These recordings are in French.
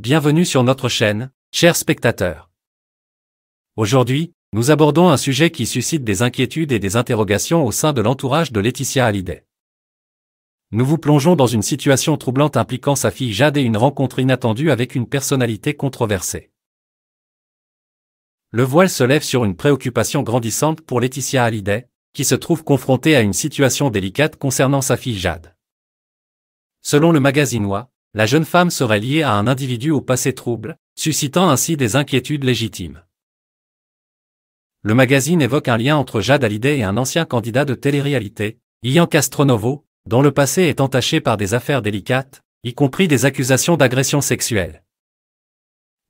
Bienvenue sur notre chaîne, chers spectateurs. Aujourd'hui, nous abordons un sujet qui suscite des inquiétudes et des interrogations au sein de l'entourage de Laetitia Hallyday. Nous vous plongeons dans une situation troublante impliquant sa fille Jade et une rencontre inattendue avec une personnalité controversée. Le voile se lève sur une préoccupation grandissante pour Laetitia Hallyday, qui se trouve confrontée à une situation délicate concernant sa fille Jade. Selon le magazine magasinois, la jeune femme serait liée à un individu au passé trouble, suscitant ainsi des inquiétudes légitimes. Le magazine évoque un lien entre Jade Hallyday et un ancien candidat de télé-réalité, Ian Castronovo, dont le passé est entaché par des affaires délicates, y compris des accusations d'agression sexuelle.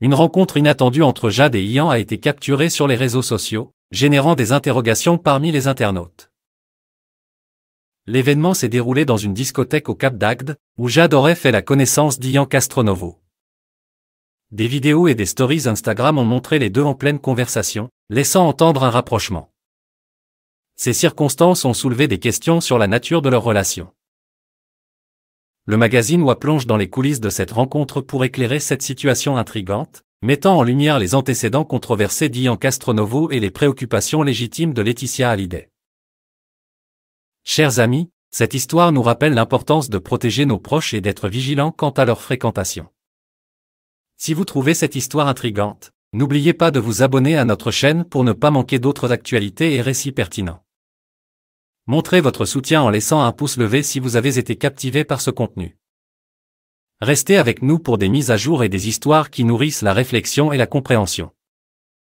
Une rencontre inattendue entre Jade et Ian a été capturée sur les réseaux sociaux, générant des interrogations parmi les internautes. L'événement s'est déroulé dans une discothèque au Cap d'Agde, où Jade aurait fait la connaissance d'Ian Castronovo. Des vidéos et des stories Instagram ont montré les deux en pleine conversation, laissant entendre un rapprochement. Ces circonstances ont soulevé des questions sur la nature de leur relation. Le magazine Wa plonge dans les coulisses de cette rencontre pour éclairer cette situation intrigante, mettant en lumière les antécédents controversés d'Ian Castronovo et les préoccupations légitimes de Laetitia Hallyday. Chers amis, cette histoire nous rappelle l'importance de protéger nos proches et d'être vigilants quant à leur fréquentation. Si vous trouvez cette histoire intrigante, n'oubliez pas de vous abonner à notre chaîne pour ne pas manquer d'autres actualités et récits pertinents. Montrez votre soutien en laissant un pouce levé si vous avez été captivé par ce contenu. Restez avec nous pour des mises à jour et des histoires qui nourrissent la réflexion et la compréhension.